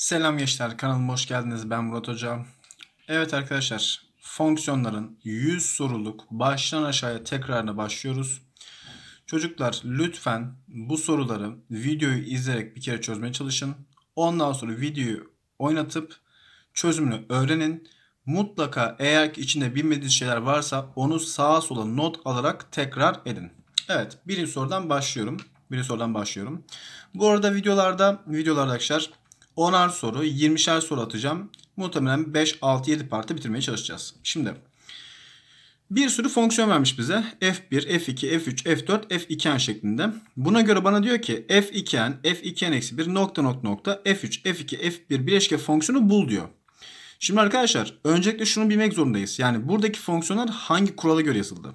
Selam gençler kanalıma hoş geldiniz ben Murat hocam. Evet arkadaşlar fonksiyonların 100 soruluk baştan aşağıya tekrarına başlıyoruz. Çocuklar lütfen bu soruları videoyu izleyerek bir kere çözmeye çalışın. Ondan sonra videoyu oynatıp çözümünü öğrenin. Mutlaka eğer ki içinde bilmediğiniz şeyler varsa onu sağa sola not alarak tekrar edin. Evet birinci sorudan başlıyorum. Birinci sorudan başlıyorum. Bu arada videolarda videolarda arkadaşlar 10'ar soru, 20'şer soru atacağım. Muhtemelen 5, 6, 7 partta bitirmeye çalışacağız. Şimdi bir sürü fonksiyon vermiş bize. F1, F2, F3, F4, F2n şeklinde. Buna göre bana diyor ki F2n, F2n-1 nokta nokta nokta F3, F2, F1 bileşke fonksiyonu bul diyor. Şimdi arkadaşlar öncelikle şunu bilmek zorundayız. Yani buradaki fonksiyonlar hangi kurala göre yazıldı?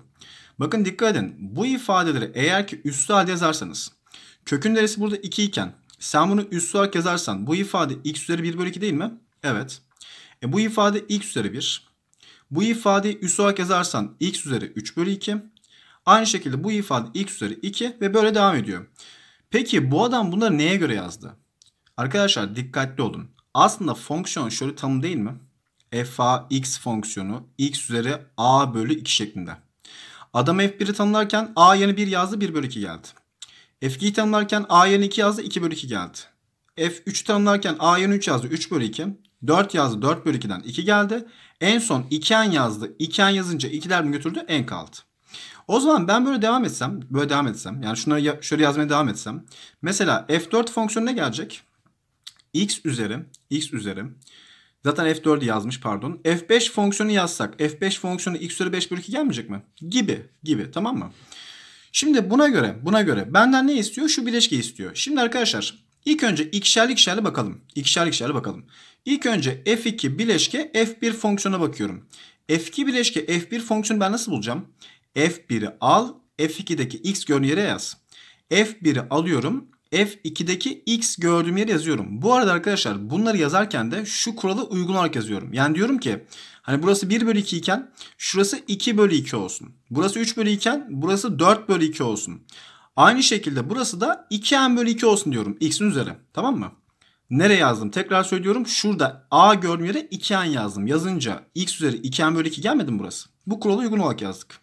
Bakın dikkat edin. Bu ifadeleri eğer ki üstü halde yazarsanız kökün derisi burada 2 iken sen bunu üssü olarak yazarsan bu ifade x üzeri 1 bölü 2 değil mi? Evet. E, bu ifade x üzeri 1. Bu ifadeyi üssü olarak yazarsan x üzeri 3 bölü 2. Aynı şekilde bu ifade x üzeri 2 ve böyle devam ediyor. Peki bu adam bunları neye göre yazdı? Arkadaşlar dikkatli olun. Aslında fonksiyon şöyle tanım değil mi? f a x fonksiyonu x üzeri a bölü 2 şeklinde. Adam f1'i tanımlarken a yerine 1 yazdı 1 bölü 2 geldi. F2'yi tanımlarken A 2 yazdı 2 bölü 2 geldi. F3 tanımlarken A 3 yazdı 3 bölü 2. 4 yazdı 4 bölü 2'den 2 geldi. En son 2 yazdı. 2 yazınca 2'ler mi götürdü? En kaldı. O zaman ben böyle devam etsem, böyle devam etsem, yani şunları şöyle yazmaya devam etsem. Mesela f4 fonksiyonu ne gelecek. x üzeri, x üzeri. Zaten f4'ü yazmış pardon. f5 fonksiyonu yazsak, f5 fonksiyonu x üzeri 5 bölü 2 gelmeyecek mi? Gibi, gibi tamam mı? Şimdi buna göre buna göre benden ne istiyor? Şu bileşke istiyor. Şimdi arkadaşlar ilk önce ikişerli ikişerli bakalım. İkişerli ikişerli bakalım. İlk önce F2 bileşke F1 fonksiyona bakıyorum. F2 bileşke F1 fonksiyonu ben nasıl bulacağım? F1'i al F2'deki x yere yaz. F1'i alıyorum. F2'deki x gördüğüm yeri yazıyorum. Bu arada arkadaşlar bunları yazarken de şu kuralı uygun olarak yazıyorum. Yani diyorum ki hani burası 1 bölü 2 iken şurası 2 bölü 2 olsun. Burası 3 bölü 2 iken burası 4 bölü 2 olsun. Aynı şekilde burası da 2n bölü 2 olsun diyorum x'in üzeri. Tamam mı? Nereye yazdım? Tekrar söylüyorum. Şurada a gördüğüm yere 2n yazdım. Yazınca x üzeri 2n bölü 2 gelmedi mi burası? Bu kuralı uygun olarak yazdık.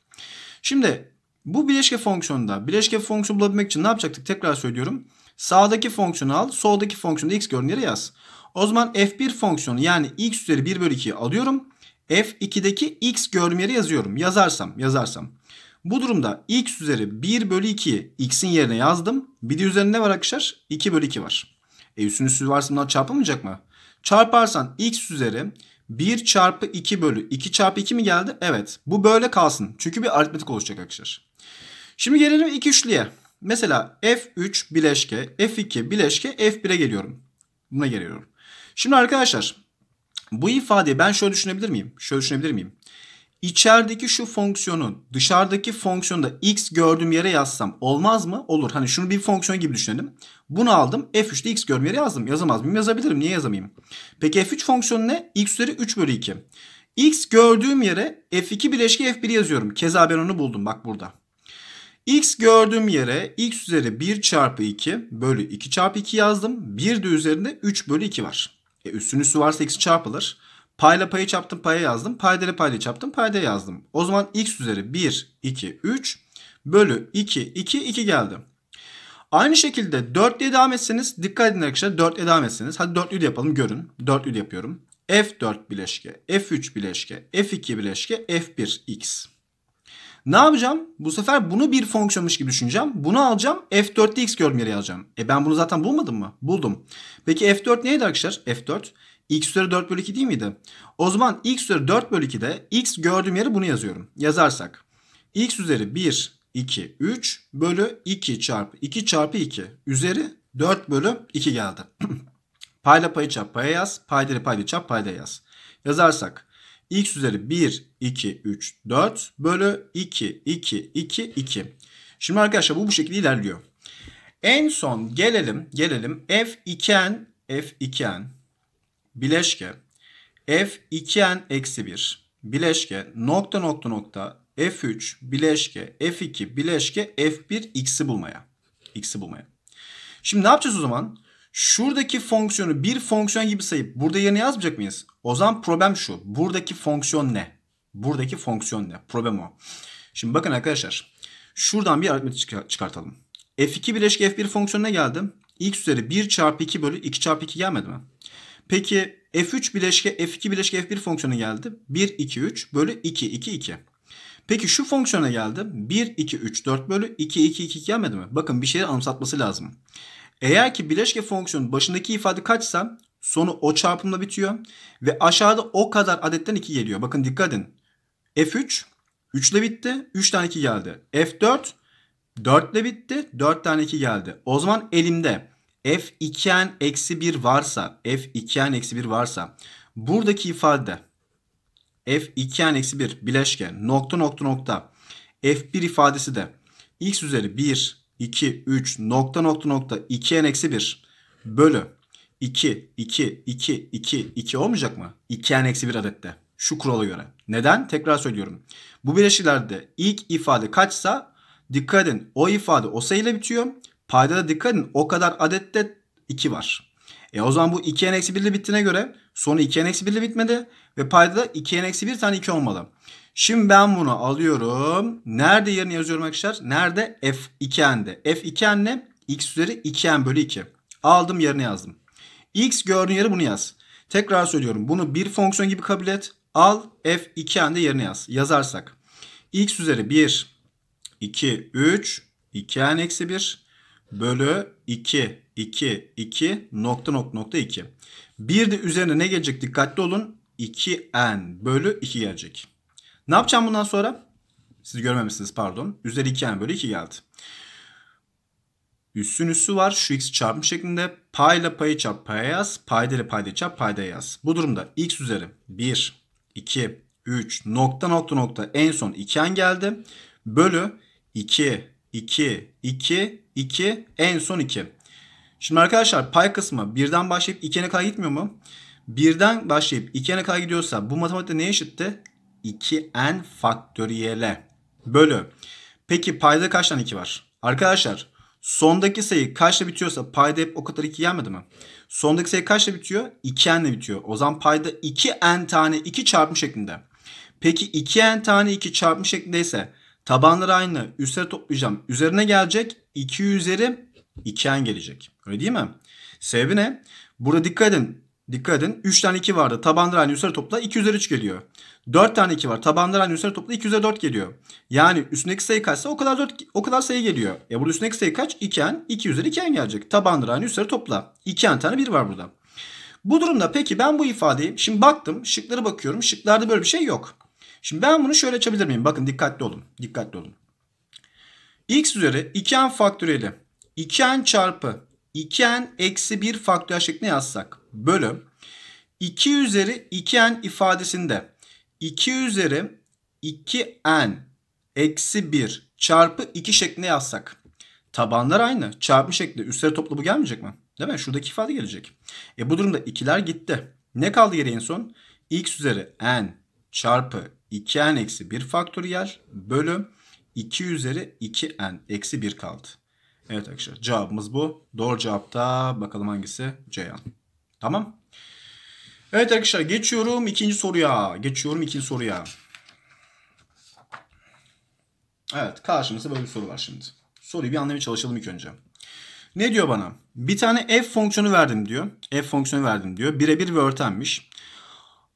Şimdi bu bileşke fonksiyonunda bileşke fonksiyonu bulabilmek için ne yapacaktık? Tekrar söylüyorum. Sağdaki fonksiyonu al. Soldaki fonksiyonu x gördüğün yaz. O zaman f1 fonksiyonu yani x üzeri 1 bölü 2'yi alıyorum. f2'deki x gördüğüm yazıyorum. Yazarsam yazarsam. Bu durumda x üzeri 1 bölü 2'yi x'in yerine yazdım. Bir de üzerinde ne var arkadaşlar? 2 bölü 2 var. E üstün üstü varsa bunlar çarpılmayacak mı? Çarparsan x üzeri 1 çarpı 2 bölü 2 çarpı 2 mi geldi? Evet. Bu böyle kalsın. Çünkü bir aritmetik oluşacak arkadaşlar. Şimdi gelelim 2 üçlüye. Mesela F3 bileşke, F2 bileşke, F1'e geliyorum. Buna geliyorum. Şimdi arkadaşlar bu ifadeyi ben şöyle düşünebilir miyim? Şöyle düşünebilir miyim? İçerideki şu fonksiyonu dışarıdaki fonksiyonda x gördüğüm yere yazsam olmaz mı? Olur. Hani şunu bir fonksiyon gibi düşünelim. Bunu aldım. F3'te x gördüğüm yere yazdım. Yazamaz mıyım? Yazabilirim. Niye yazamayayım? Peki F3 fonksiyonu ne? x üzeri 3 bölü 2. x gördüğüm yere F2 bileşke F1 yazıyorum. Keza ben onu buldum bak burada. X gördüğüm yere x üzeri 1 çarpı 2 bölü 2 çarpı 2 yazdım. Bir de üzerinde 3 bölü 2 var. E, üstün üstü varsa x'i çarpılır. Payla payı çarptım paya yazdım. Paydayla payla çarptım payda yazdım. O zaman x üzeri 1, 2, 3 bölü 2, 2, 2 geldi. Aynı şekilde 4 ile devam etseniz dikkat edin arkadaşlar 4 ile devam etseniz. Hadi 4'lü de yapalım görün. 4'lü de yapıyorum. F4 bileşke, F3 bileşke, F2 bileşke, F1 x. Ne yapacağım? Bu sefer bunu bir fonksiyonmuş gibi düşüneceğim. Bunu alacağım. F4'te x gördüm yeri alacağım. E ben bunu zaten bulmadım mı? Buldum. Peki F4 neydi arkadaşlar? F4 x üzeri 4 bölü 2 değil miydi? O zaman x üzeri 4 bölü 2'de x gördüğüm yeri bunu yazıyorum. Yazarsak x üzeri 1 2 3 bölü 2 çarpı 2 çarpı 2 üzeri 4 bölü 2 geldi. payla payı çarp paya yaz. Paydiri payla çarp payda yaz. Yazarsak x üzeri 1, 2, 3, 4 bölü 2, 2, 2, 2. Şimdi arkadaşlar bu bu şekilde ilerliyor. En son gelelim, gelelim f2n, f2n bileşke f2n eksi 1 bileşke nokta nokta nokta f3 bileşke f2 bileşke f1 x'i bulmaya. x'i bulmaya. Şimdi ne yapacağız o zaman? Şuradaki fonksiyonu bir fonksiyon gibi sayıp burada yerine yazmayacak mıyız? O zaman problem şu. Buradaki fonksiyon ne? Buradaki fonksiyon ne? Problem o. Şimdi bakın arkadaşlar. Şuradan bir aritmetik çıkartalım. F2 bileşik F1 fonksiyonuna geldim. X üzeri 1 çarpı 2 bölü 2 çarpı 2 gelmedi mi? Peki F3 bileşke F2 bileşke F1 fonksiyonu geldi. 1, 2, 3 bölü 2, 2, 2. Peki şu fonksiyona geldi. 1, 2, 3, 4 bölü 2, 2, 2 gelmedi mi? Bakın bir şeyi anımsatması lazım. Eğer ki bileşke fonksiyonun başındaki ifade kaçsa Sonu o çarpımla bitiyor. Ve aşağıda o kadar adetten 2 geliyor. Bakın dikkat edin. F3 3 ile bitti. 3 tane 2 geldi. F4 4 ile bitti. 4 tane 2 geldi. O zaman elimde F2n eksi 1 varsa F2n eksi 1 varsa buradaki ifade F2n eksi 1 bileşke nokta nokta nokta F1 ifadesi de x üzeri 1 2 3 nokta nokta nokta 2n eksi 1 bölü 2, 2, 2, 2, 2 olmayacak mı? 2n eksi 1 adette. Şu kurala göre. Neden? Tekrar söylüyorum. Bu bileşilerde ilk ifade kaçsa dikkat edin o ifade o sayıyla bitiyor. Paydada dikkat edin o kadar adette 2 var. E o zaman bu 2n eksi 1 ile bittiğine göre sonu 2n eksi 1 ile bitmedi. Ve paydada 2n eksi 1 tane 2 olmalı. Şimdi ben bunu alıyorum. Nerede yerini yazıyorum arkadaşlar? Nerede? F2n'de. f 2 ne? x üzeri 2n bölü 2. Aldım yerini yazdım. X gördüğün yere bunu yaz. Tekrar söylüyorum. Bunu bir fonksiyon gibi kabul et. Al f2n'de yerine yaz. Yazarsak. x üzeri 1, 2, 3, 2n eksi 1 bölü 2, 2, 2 nokta nokta nokta 2. Bir de üzerine ne gelecek dikkatli olun. 2n bölü 2 gelecek. Ne yapacağım bundan sonra? Siz görmemişsiniz pardon. Üzeri 2n bölü 2 geldi. Üssün üssü var. Şu x çarpım şeklinde. Pay ile payı çarp paya yaz. Payda ile payda çarp payda yaz. Bu durumda x üzeri 1, 2, 3, nokta nokta nokta en son 2n geldi. Bölü 2, 2, 2, 2 en son 2. Şimdi arkadaşlar pay kısmı birden başlayıp 2'ye kadar gitmiyor mu? Birden başlayıp 2'ye kadar gidiyorsa bu matematikte ne eşitti? 2n faktöriyele bölü. Peki payda kaç tane 2 var? Arkadaşlar Sondaki sayı kaçla bitiyorsa payda hep o kadar 2 gelmedi mi? Sondaki sayı kaçla bitiyor? 2n ile bitiyor. O zaman payda 2n tane 2 çarpım şeklinde. Peki 2n tane 2 çarpım şeklindeyse tabanları aynı. Üstlere toplayacağım. Üzerine gelecek 2 üzeri 2n gelecek. Öyle değil mi? Sebebi ne? Burada dikkat edin. Dikkat edin. 3 tane 2 vardı. Tabanları aynı üstlere topla. 2 üzeri 3 geliyor. 4 tane 2 var. Tabanlar aynı üstüne topla 2 üzeri 4 geliyor. Yani üstündeki sayı kaçsa o kadar 4 o kadar sayı geliyor. E burada üstündeki sayı kaç? 2n 2 üzeri 2n gelecek. Tabanlar aynı üstüne topla. 2n tane 1 var burada. Bu durumda peki ben bu ifadeyi şimdi baktım şıkları bakıyorum. Şıklarda böyle bir şey yok. Şimdi ben bunu şöyle açabilir miyim? Bakın dikkatli olun. Dikkatli olun. x üzeri 2n faktöriyeli 2n çarpı 2n eksi 1 faktöriyel şeklinde yazsak bölü 2 üzeri 2n ifadesinde 2 üzeri 2n eksi 1 çarpı 2 şeklinde yazsak. Tabanlar aynı. Çarpı şekli. Üstleri toplu bu gelmeyecek mi? Değil mi? Şuradaki ifade gelecek. E bu durumda ikiler gitti. Ne kaldı geriye en son? x üzeri n çarpı 2n eksi 1 faktöriyel bölü 2 üzeri 2n eksi 1 kaldı. Evet arkadaşlar cevabımız bu. Doğru cevapta bakalım hangisi? C yan. Tamam. Evet arkadaşlar geçiyorum ikinci soruya. Geçiyorum ikinci soruya. Evet karşımızda böyle bir soru var şimdi. Soruyu bir anlamaya çalışalım ilk önce. Ne diyor bana? Bir tane f fonksiyonu verdim diyor. F fonksiyonu verdim diyor. Birebir bir örtenmiş.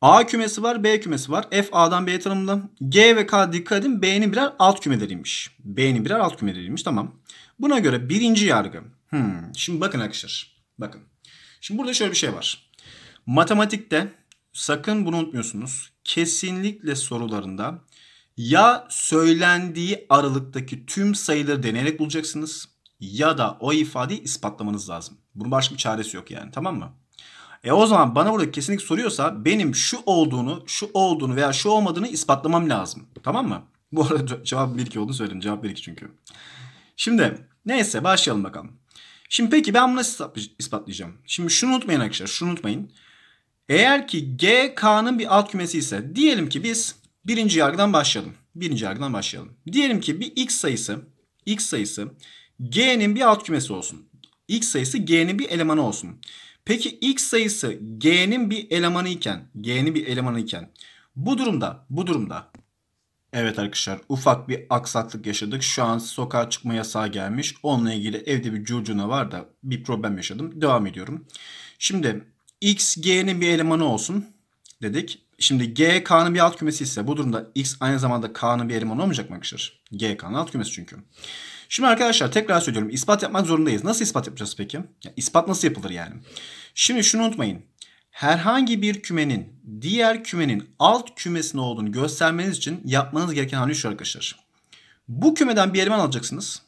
A kümesi var, B kümesi var. F A'dan B'ye tanımlı. G ve K dikkat edin B'nin birer alt kümeleriymiş. B'nin birer alt kümeleriymiş tamam. Buna göre birinci yargı. Hmm. Şimdi bakın arkadaşlar. Bakın. Şimdi burada şöyle bir şey var. Matematikte sakın bunu unutmuyorsunuz. Kesinlikle sorularında ya söylendiği aralıktaki tüm sayıları deneyerek bulacaksınız ya da o ifadeyi ispatlamanız lazım. Bunun başka bir çaresi yok yani tamam mı? E o zaman bana burada kesinlik soruyorsa benim şu olduğunu, şu olduğunu veya şu olmadığını ispatlamam lazım. Tamam mı? Bu arada cevap 1-2 olduğunu söyledim. Cevap 1-2 çünkü. Şimdi neyse başlayalım bakalım. Şimdi peki ben bunu nasıl ispatlayacağım? Şimdi şunu unutmayın arkadaşlar. Şunu unutmayın. Eğer ki G K'nın bir alt kümesi ise diyelim ki biz birinci yargıdan başlayalım. Birinci yargıdan başlayalım. Diyelim ki bir x sayısı x sayısı G'nin bir alt kümesi olsun. X sayısı G'nin bir elemanı olsun. Peki x sayısı G'nin bir elemanı iken, G'nin bir elemanı iken bu durumda, bu durumda Evet arkadaşlar ufak bir aksaklık yaşadık. Şu an sokağa çıkma yasağı gelmiş. Onunla ilgili evde bir curcuna var da bir problem yaşadım. Devam ediyorum. Şimdi x g'nin bir elemanı olsun dedik. Şimdi g k'nın bir alt kümesi ise bu durumda x aynı zamanda k'nın bir elemanı olmayacak mı arkadaşlar? g k'nın alt kümesi çünkü. Şimdi arkadaşlar tekrar söylüyorum ispat yapmak zorundayız. Nasıl ispat yapacağız peki? Ya, ispat nasıl yapılır yani? Şimdi şunu unutmayın. Herhangi bir kümenin diğer kümenin alt kümesine olduğunu göstermeniz için yapmanız gereken hamle şu arkadaşlar. Bu kümeden bir eleman alacaksınız.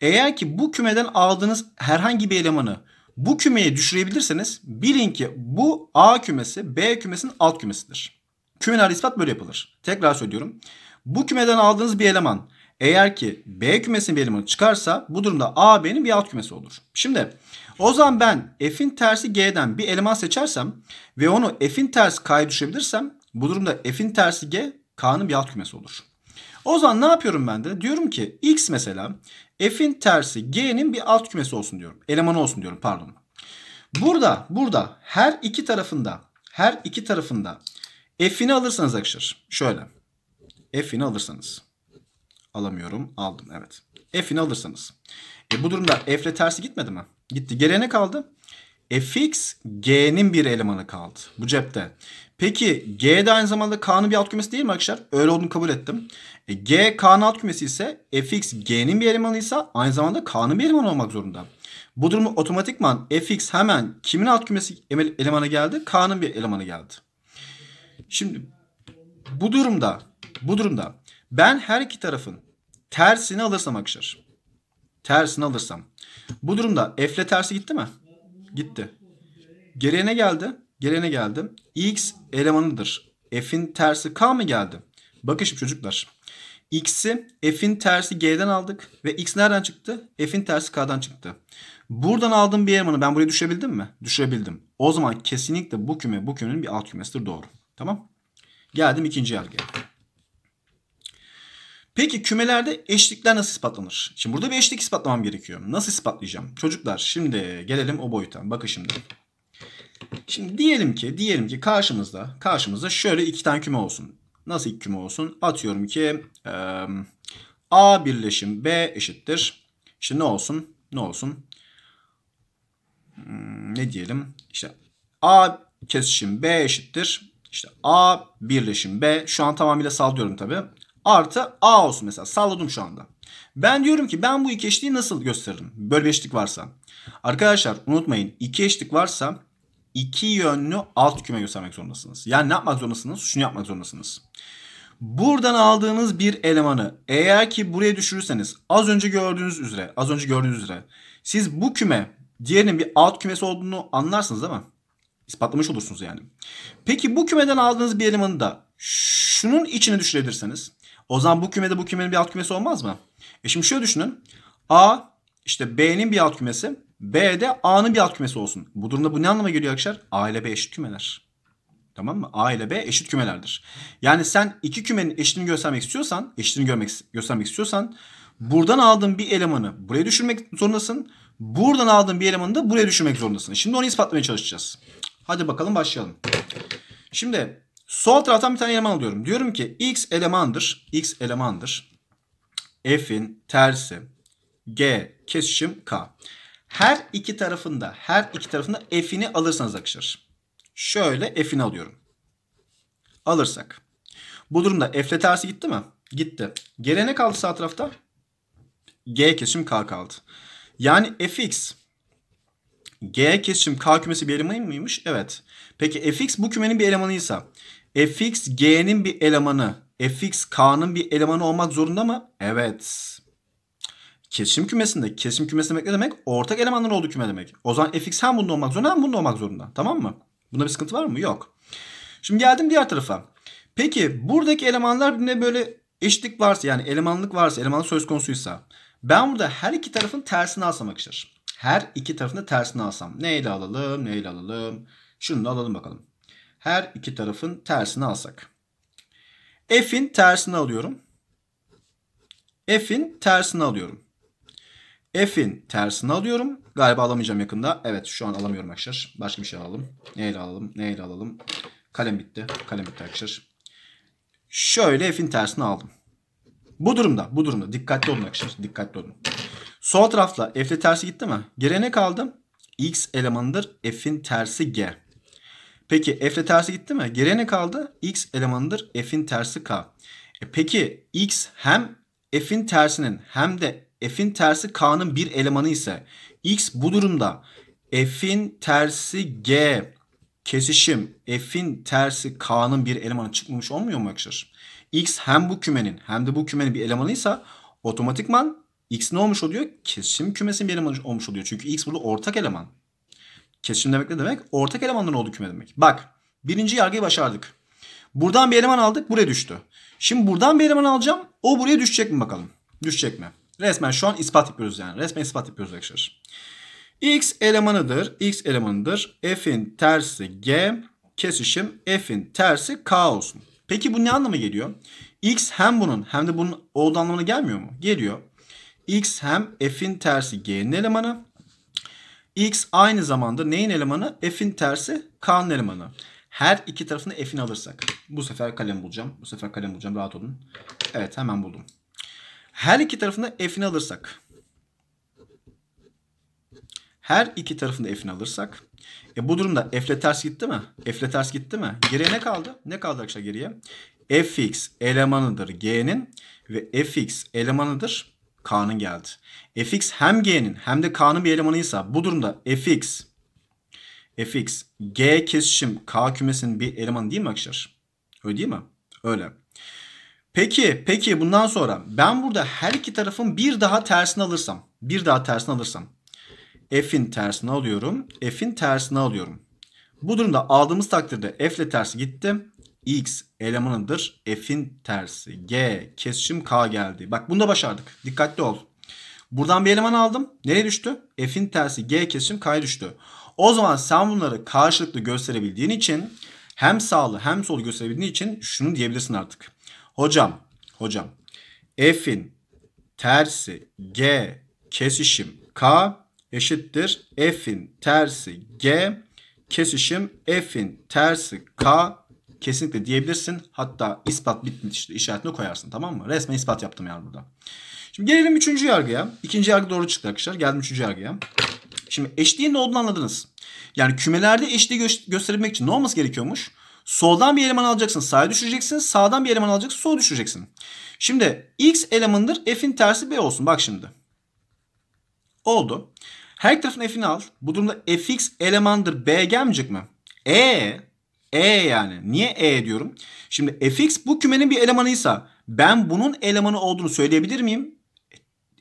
Eğer ki bu kümeden aldığınız herhangi bir elemanı bu kümeyi düşürebilirseniz bilin ki bu A kümesi B kümesinin alt kümesidir. Küminer ispat böyle yapılır. Tekrar söylüyorum. Bu kümeden aldığınız bir eleman eğer ki B kümesinin bir elemanı çıkarsa bu durumda A B'nin bir alt kümesi olur. Şimdi o zaman ben F'in tersi G'den bir eleman seçersem ve onu F'in tersi K'ya düşürebilirsem, bu durumda F'in tersi G K'nın bir alt kümesi olur. O zaman ne yapıyorum ben de? Diyorum ki X mesela F'in tersi G'nin bir alt kümesi olsun diyorum. Elemanı olsun diyorum pardon. Burada burada her iki tarafında her iki tarafında F'ini alırsanız arkadaşlar şöyle. F'ini alırsanız alamıyorum aldım evet. F'ini alırsanız. E bu durumda F ile tersi gitmedi mi? Gitti. Geriye ne kaldı? Fx G'nin bir elemanı kaldı. Bu cepte. Peki G de aynı zamanda K'nın bir alt kümesi değil mi arkadaşlar? Öyle olduğunu kabul ettim. E, G K'nın alt kümesi ise fx G'nin bir elemanıysa aynı zamanda K'nın bir elemanı olmak zorunda. Bu durumu otomatikman fx hemen kimin alt kümesi elemanı geldi? K'nın bir elemanı geldi. Şimdi bu durumda bu durumda ben her iki tarafın tersini alırsam arkadaşlar. Tersini alırsam. Bu durumda f ile tersi gitti mi? Gitti. Geriye ne geldi? Gelene geldim. X elemanıdır. F'in tersi K mı geldi? Bakın şimdi çocuklar. X'i F'in tersi G'den aldık. Ve X nereden çıktı? F'in tersi K'dan çıktı. Buradan aldığım bir elemanı ben buraya düşebildim mi? Düşebildim. O zaman kesinlikle bu küme bu kümenin bir alt kümesidir. Doğru. Tamam. Geldim ikinci yargıya. Peki kümelerde eşlikler nasıl ispatlanır? Şimdi burada bir eşlik ispatlamam gerekiyor. Nasıl ispatlayacağım? Çocuklar şimdi gelelim o boyuta. Bakın şimdi. Şimdi diyelim ki diyelim ki karşımızda karşımızda şöyle iki tane küme olsun. Nasıl iki küme olsun? Atıyorum ki e, A birleşim B eşittir. İşte ne olsun? Ne olsun? Hmm, ne diyelim? İşte A kesişim B eşittir. İşte A birleşim B. Şu an tamamıyla sallıyorum tabi. Artı A olsun mesela. Salladım şu anda. Ben diyorum ki ben bu iki eşliği nasıl gösteririm? Böyle bir eşlik varsa. Arkadaşlar unutmayın iki eşlik varsa iki yönlü alt küme göstermek zorundasınız. Yani ne yapmak zorundasınız? Şunu yapmak zorundasınız. Buradan aldığınız bir elemanı eğer ki buraya düşürürseniz az önce gördüğünüz üzere az önce gördüğünüz üzere siz bu küme diğerinin bir alt kümesi olduğunu anlarsınız değil mi? İspatlamış olursunuz yani. Peki bu kümeden aldığınız bir elemanı da şunun içine düşürebilirseniz o zaman bu kümede bu kümenin bir alt kümesi olmaz mı? E şimdi şöyle düşünün. A işte B'nin bir alt kümesi B'de A'nın bir alt kümesi olsun. Bu durumda bu ne anlama geliyor arkadaşlar? A ile B eşit kümeler. Tamam mı? A ile B eşit kümelerdir. Yani sen iki kümenin eşitliğini göstermek istiyorsan, eşitliğini görmek, göstermek istiyorsan buradan aldığın bir elemanı buraya düşürmek zorundasın. Buradan aldığın bir elemanı da buraya düşürmek zorundasın. E şimdi onu ispatlamaya çalışacağız. Hadi bakalım başlayalım. Şimdi sol taraftan bir tane eleman alıyorum. Diyorum ki x elemandır. x elemandır. F'in tersi g kesişim k her iki tarafında her iki tarafında f'ini alırsanız akışır. Şöyle f'ini alıyorum. Alırsak. Bu durumda f'le tersi gitti mi? Gitti. Geriye ne kaldı sağ tarafta? G kesim K kaldı. Yani fx G kesim K kümesi bir elemanı mıymış? Evet. Peki fx bu kümenin bir elemanıysa fx G'nin bir elemanı fx K'nın bir elemanı olmak zorunda mı? Evet. Kesim kümesinde kesim kümesi demek ne demek? Ortak elemanlar olduğu küme demek. O zaman fx hem bunda olmak zorunda hem bunda olmak zorunda. Tamam mı? Bunda bir sıkıntı var mı? Yok. Şimdi geldim diğer tarafa. Peki buradaki elemanlar ne böyle eşitlik varsa yani elemanlık varsa elemanlık söz konusuysa ben burada her iki tarafın tersini alsam arkadaşlar. Her iki tarafında tersini alsam. Neyle alalım? Neyle alalım? Şunu da alalım bakalım. Her iki tarafın tersini alsak. F'in tersini alıyorum. F'in tersini alıyorum. F'in tersini alıyorum. Galiba alamayacağım yakında. Evet şu an alamıyorum arkadaşlar. Başka bir şey alalım. Neyle alalım? Neyle alalım? Kalem bitti. Kalem bitti arkadaşlar. Şöyle F'in tersini aldım. Bu durumda, bu durumda. Dikkatli olun arkadaşlar. Dikkatli olun. Sol tarafla F'le tersi gitti mi? Geriye ne kaldı? X elemanıdır. F'in tersi G. Peki F'le tersi gitti mi? Geriye ne kaldı? X elemanıdır. F'in tersi K. E peki X hem F'in tersinin hem de f'in tersi k'nın bir elemanı ise x bu durumda f'in tersi g kesişim f'in tersi k'nın bir elemanı çıkmamış olmuyor mu arkadaşlar? x hem bu kümenin hem de bu kümenin bir elemanıysa otomatikman x ne olmuş oluyor? Kesişim kümesinin bir elemanı olmuş oluyor. Çünkü x burada ortak eleman. Kesişim demek ne demek? Ortak elemanların olduğu küme demek. Bak birinci yargıyı başardık. Buradan bir eleman aldık buraya düştü. Şimdi buradan bir eleman alacağım. O buraya düşecek mi bakalım? Düşecek mi? Resmen şu an ispat yapıyoruz yani. Resmen ispat yapıyoruz arkadaşlar. X elemanıdır. X elemanıdır. F'in tersi G kesişim F'in tersi K olsun. Peki bu ne anlama geliyor? X hem bunun hem de bunun olduğu anlamına gelmiyor mu? Geliyor. X hem F'in tersi G'nin elemanı. X aynı zamanda neyin elemanı? F'in tersi K'nın elemanı. Her iki tarafını F'in alırsak. Bu sefer kalem bulacağım. Bu sefer kalem bulacağım. Rahat olun. Evet hemen buldum. Her iki tarafında f'ini alırsak. Her iki tarafında f'ini alırsak. E bu durumda f'le ters gitti mi? F'le ters gitti mi? Geriye ne kaldı? Ne kaldı arkadaşlar geriye? fx elemanıdır g'nin ve fx elemanıdır k'nın geldi. fx hem g'nin hem de k'nın bir elemanıysa bu durumda fx fx g kesişim k kümesinin bir elemanı değil mi arkadaşlar? Öyle değil mi? Öyle. Peki, peki bundan sonra ben burada her iki tarafın bir daha tersini alırsam, bir daha tersini alırsam f'in tersini alıyorum, f'in tersini alıyorum. Bu durumda aldığımız takdirde f ile tersi gitti. x elemanıdır f'in tersi. g kesişim k geldi. Bak bunu da başardık. Dikkatli ol. Buradan bir eleman aldım. Nereye düştü? F'in tersi G kesişim k düştü. O zaman sen bunları karşılıklı gösterebildiğin için hem sağlı hem solu gösterebildiğin için şunu diyebilirsin artık. Hocam, hocam. F'in tersi G kesişim K eşittir. F'in tersi G kesişim F'in tersi K kesinlikle diyebilirsin. Hatta ispat bitmiştir işaretini koyarsın tamam mı? Resmen ispat yaptım yani burada. Şimdi gelelim üçüncü yargıya. İkinci yargı doğru çıktı arkadaşlar. Geldim üçüncü yargıya. Şimdi eşliğin ne olduğunu anladınız. Yani kümelerde eşliği gö gösterebilmek için ne olması gerekiyormuş? Soldan bir eleman alacaksın sağa düşüreceksin. Sağdan bir eleman alacaksın sola düşüreceksin. Şimdi x elemandır, f'in tersi b olsun. Bak şimdi. Oldu. Her iki tarafın f'ini al. Bu durumda fx elemandır b gelmeyecek mi? E e yani. Niye E diyorum? Şimdi fx bu kümenin bir elemanıysa ben bunun elemanı olduğunu söyleyebilir miyim? E,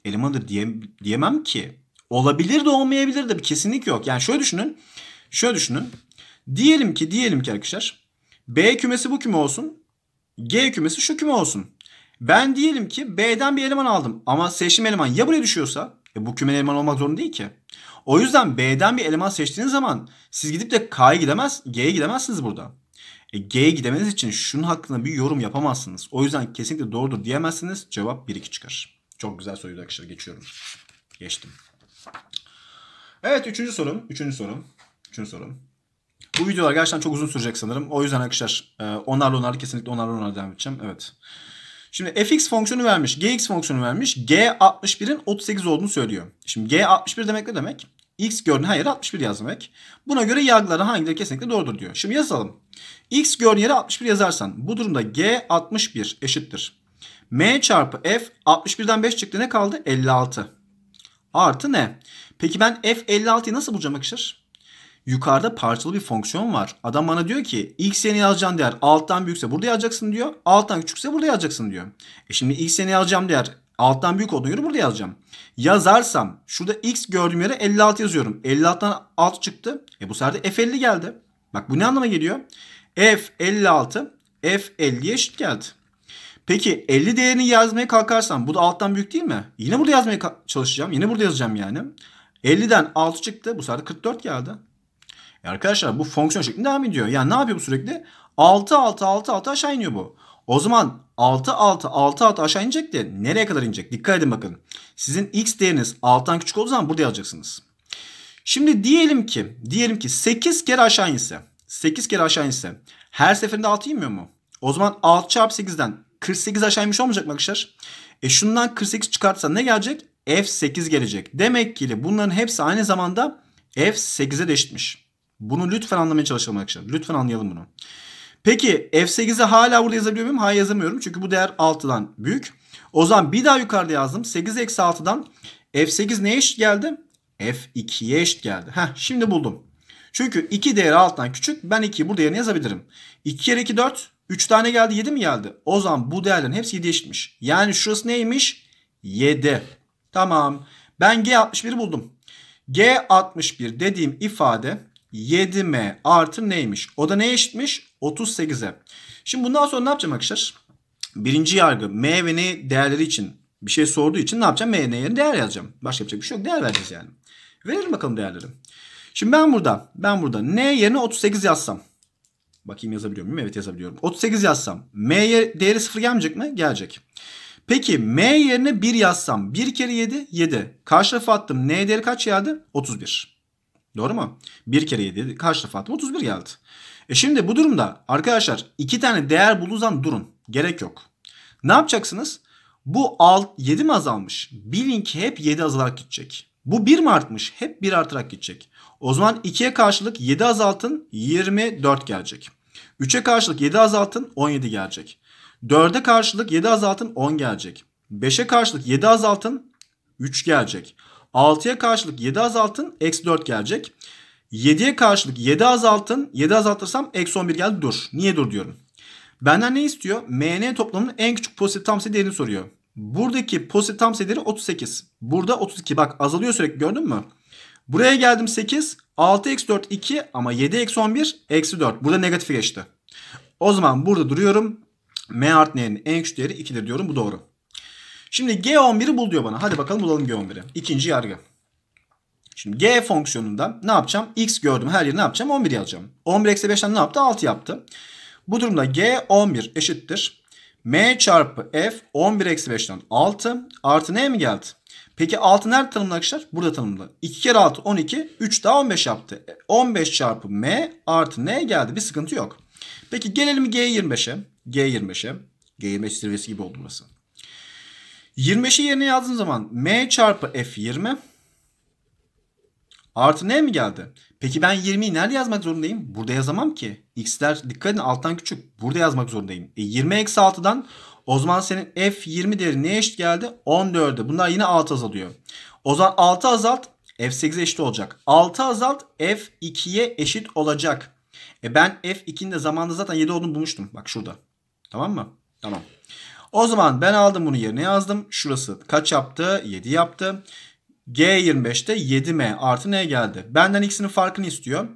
elemandır diye, diyemem ki. Olabilir de olmayabilir de bir kesinlik yok. Yani şöyle düşünün. Şöyle düşünün. Diyelim ki diyelim ki arkadaşlar B kümesi bu küme olsun. G kümesi şu küme olsun. Ben diyelim ki B'den bir eleman aldım ama seçtiğim eleman ya buraya düşüyorsa e bu kümenin eleman olmak zorunda değil ki. O yüzden B'den bir eleman seçtiğiniz zaman siz gidip de K'ya gidemez, G'ye gidemezsiniz burada. E, G'ye gidemeniz için şunun hakkında bir yorum yapamazsınız. O yüzden kesinlikle doğrudur diyemezsiniz. Cevap 1-2 çıkar. Çok güzel soruydu arkadaşlar. Geçiyorum. Geçtim. Evet üçüncü sorum. Üçüncü sorum. Üçüncü sorum. Bu videolar gerçekten çok uzun sürecek sanırım. O yüzden arkadaşlar e, onarlı onarlı kesinlikle onarlı onarlı devam edeceğim. Evet. Şimdi fx fonksiyonu vermiş. gx fonksiyonu vermiş. g61'in 38 olduğunu söylüyor. Şimdi g61 demek ne demek? x gördüğün her yere 61 yazmak. Buna göre yargıları hangileri kesinlikle doğrudur diyor. Şimdi yazalım. x gördüğün yere 61 yazarsan bu durumda g61 eşittir. m çarpı f 61'den 5 çıktı ne kaldı? 56. Artı ne? Peki ben f56'yı nasıl bulacağım akışır? yukarıda parçalı bir fonksiyon var. Adam bana diyor ki x yeni yazacağın değer alttan büyükse burada yazacaksın diyor. Alttan küçükse burada yazacaksın diyor. E şimdi x yeni yazacağım değer alttan büyük olduğuna göre burada yazacağım. Yazarsam şurada x gördüğüm yere 56 yazıyorum. 56'dan alt çıktı. E bu sefer de f50 geldi. Bak bu ne anlama geliyor? f 56 f 50'ye eşit geldi. Peki 50 değerini yazmaya kalkarsam bu da alttan büyük değil mi? Yine burada yazmaya çalışacağım. Yine burada yazacağım yani. 50'den 6 çıktı. Bu sefer de 44 geldi. E arkadaşlar bu fonksiyon şeklinde devam ediyor. Yani ne yapıyor bu sürekli? 6 6 6 6 aşağı iniyor bu. O zaman 6 6 6 6 aşağı inecek de nereye kadar inecek? Dikkat edin bakın. Sizin x değeriniz 6'dan küçük olduğu zaman burada yazacaksınız. Şimdi diyelim ki diyelim ki 8 kere aşağı inse. 8 kere aşağı inse. Her seferinde 6 inmiyor mu? O zaman 6 çarpı 8'den 48 aşağı inmiş olmayacak mı arkadaşlar? E şundan 48 çıkartsa ne gelecek? F8 gelecek. Demek ki bunların hepsi aynı zamanda F8'e de eşitmiş. Bunu lütfen anlamaya çalışalım arkadaşlar. Lütfen anlayalım bunu. Peki F8'i hala burada yazabiliyor muyum? Hayır yazamıyorum. Çünkü bu değer 6'dan büyük. O zaman bir daha yukarıda yazdım. 8 eksi 6'dan F8 neye eşit geldi? F2'ye eşit geldi. Heh, şimdi buldum. Çünkü 2 değeri alttan küçük. Ben 2'yi burada yerine yazabilirim. 2 kere 2 4. 3 tane geldi 7 mi geldi? O zaman bu değerlerin hepsi 7'ye eşitmiş. Yani şurası neymiş? 7. Tamam. Ben G61'i buldum. G61 dediğim ifade 7m artı neymiş? O da ne eşitmiş? 38'e. Şimdi bundan sonra ne yapacağım arkadaşlar? Birinci yargı m ve n değerleri için bir şey sorduğu için ne yapacağım? M, n yerine değer yazacağım. Başka yapacak bir şey yok. Değer vereceğiz yani. Verelim bakalım değerleri. Şimdi ben burada, ben burada n yerine 38 yazsam. Bakayım yazabiliyor muyum? Evet yazabiliyorum. 38 yazsam. M değeri 0 gelmeyecek mi? Gelecek. Peki M yerine 1 yazsam. 1 kere 7, 7. Karşı tarafa attım. N değeri kaç geldi? 31. Doğru mu? 1 kere 7 kaç defa attım? 31 geldi. E şimdi bu durumda arkadaşlar 2 tane değer bulursan durun. Gerek yok. Ne yapacaksınız? Bu alt 7 mi azalmış? Bilin ki hep 7 azalarak gidecek. Bu 1 mi artmış? Hep 1 artarak gidecek. O zaman 2'ye karşılık 7 azaltın 24 gelecek. 3'e karşılık 7 azaltın 17 gelecek. 4'e karşılık 7 azaltın 10 gelecek. 5'e karşılık 7 azaltın 3 gelecek. 6'ya karşılık 7 azaltın. Eksi 4 gelecek. 7'ye karşılık 7 azaltın. 7 azaltırsam eksi 11 geldi. Dur. Niye dur diyorum. Benden ne istiyor? MN toplamının en küçük pozitif tam sayı değerini soruyor. Buradaki pozitif tam sayı değeri 38. Burada 32. Bak azalıyor sürekli gördün mü? Buraya geldim 8. 6 eksi 4 2 ama 7 eksi 11 eksi 4. Burada negatif geçti. O zaman burada duruyorum. M artı n'nin en küçük değeri 2'dir diyorum. Bu doğru. Şimdi G11'i bul diyor bana. Hadi bakalım bulalım G11'i. İkinci yargı. Şimdi G fonksiyonundan ne yapacağım? X gördüm her yeri ne yapacağım? 11 yazacağım. 11 eksi 5'ten ne yaptı? 6 yaptı. Bu durumda G 11 eşittir. M çarpı F 11 eksi 5'ten 6 artı neye mi geldi? Peki 6 nerede tanımlı arkadaşlar? Burada tanımlı. 2 kere 6 12 3 daha 15 yaptı. 15 e, çarpı M artı N geldi. Bir sıkıntı yok. Peki gelelim G25'e. G25'e. G25 zirvesi gibi oldu burası. 25'i yerine yazdığım zaman m çarpı f20 artı ne mi geldi? Peki ben 20'yi nerede yazmak zorundayım? Burada yazamam ki. X'ler dikkat edin alttan küçük. Burada yazmak zorundayım. E 20 eksi 6'dan o zaman senin F20 değeri neye eşit geldi? 14'e. Bunlar yine 6 azalıyor. O zaman 6 azalt F8'e eşit olacak. 6 azalt F2'ye eşit olacak. E ben F2'nin de zamanında zaten 7 olduğunu bulmuştum. Bak şurada. Tamam mı? Tamam. O zaman ben aldım bunu yerine yazdım. Şurası kaç yaptı? 7 yaptı. G25'te 7M artı N geldi. Benden ikisinin farkını istiyor.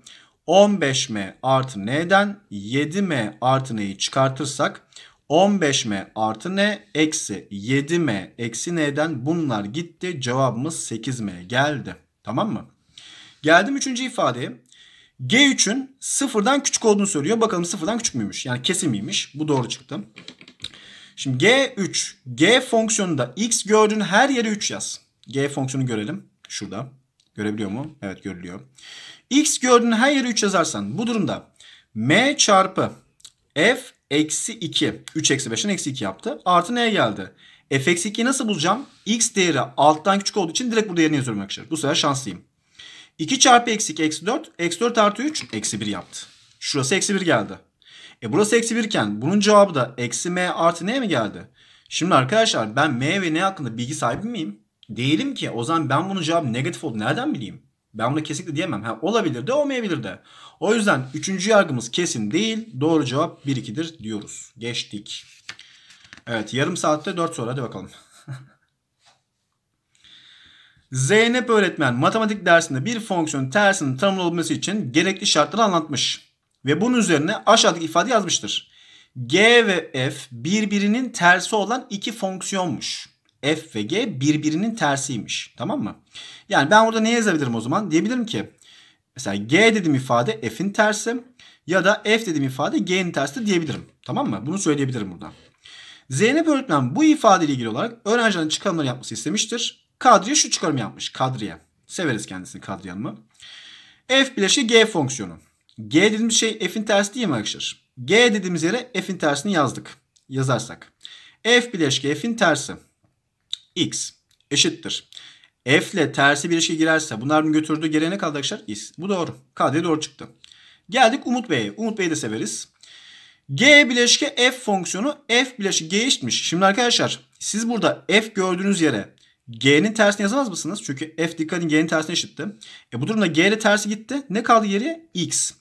15M artı N'den 7M artı N'yi çıkartırsak 15M artı N eksi 7M eksi N'den bunlar gitti. Cevabımız 8M geldi. Tamam mı? Geldim üçüncü ifadeye. G3'ün sıfırdan küçük olduğunu söylüyor. Bakalım sıfırdan küçük müymüş? Yani kesin miymiş? Bu doğru çıktı. Şimdi G3. G fonksiyonunda x gördüğün her yere 3 yaz. G fonksiyonu görelim. Şurada. Görebiliyor mu? Evet görülüyor. X gördüğün her yere 3 yazarsan bu durumda M çarpı F eksi 2. 3 eksi 5'in eksi 2 yaptı. Artı neye geldi? F eksi 2'yi nasıl bulacağım? X değeri alttan küçük olduğu için direkt burada yerini yazıyorum arkadaşlar. Bu sefer şanslıyım. 2 çarpı eksi 2 eksi 4. Eksi 4 artı 3 eksi 1 yaptı. Şurası eksi 1 geldi. E burası eksi 1 iken bunun cevabı da eksi m artı n'ye mi geldi? Şimdi arkadaşlar ben m ve n hakkında bilgi sahibi miyim? Değilim ki. O zaman ben bunun cevabı negatif oldu. Nereden bileyim? Ben bunu kesinlikle diyemem. Ha, olabilir de olmayabilir de. O yüzden üçüncü yargımız kesin değil. Doğru cevap 1-2'dir diyoruz. Geçtik. Evet yarım saatte 4 soru. Hadi bakalım. Zeynep öğretmen matematik dersinde bir fonksiyonun tersinin tanımlanması için gerekli şartları anlatmış ve bunun üzerine aşağıdaki ifade yazmıştır. G ve f birbirinin tersi olan iki fonksiyonmuş. F ve G birbirinin tersiymiş. Tamam mı? Yani ben burada ne yazabilirim o zaman? Diyebilirim ki mesela G dedim ifade F'in tersi ya da F dedim ifade G'nin tersi diyebilirim. Tamam mı? Bunu söyleyebilirim burada. Zeynep öğretmen bu ifade ile ilgili olarak öğrencilerin çıkarımları yapması istemiştir. Kadriye şu çıkarımı yapmış. Kadriye. Severiz kendisini Kadriye Hanım'ı. F bileşi G fonksiyonu. G dediğimiz şey f'in tersi değil mi arkadaşlar? G dediğimiz yere f'in tersini yazdık. Yazarsak. F bileşke f'in tersi. X eşittir. F ile tersi bileşke girerse bunlar bunu götürdüğü geriye ne kaldı arkadaşlar? X. Bu doğru. KD doğru çıktı. Geldik Umut Bey'e. Umut Bey'i de severiz. G bileşke f fonksiyonu f bileşke g eşitmiş. Şimdi arkadaşlar siz burada f gördüğünüz yere G'nin tersini yazamaz mısınız? Çünkü f dikkatin G'nin tersine eşitti. E bu durumda G ile tersi gitti. Ne kaldı geriye? X.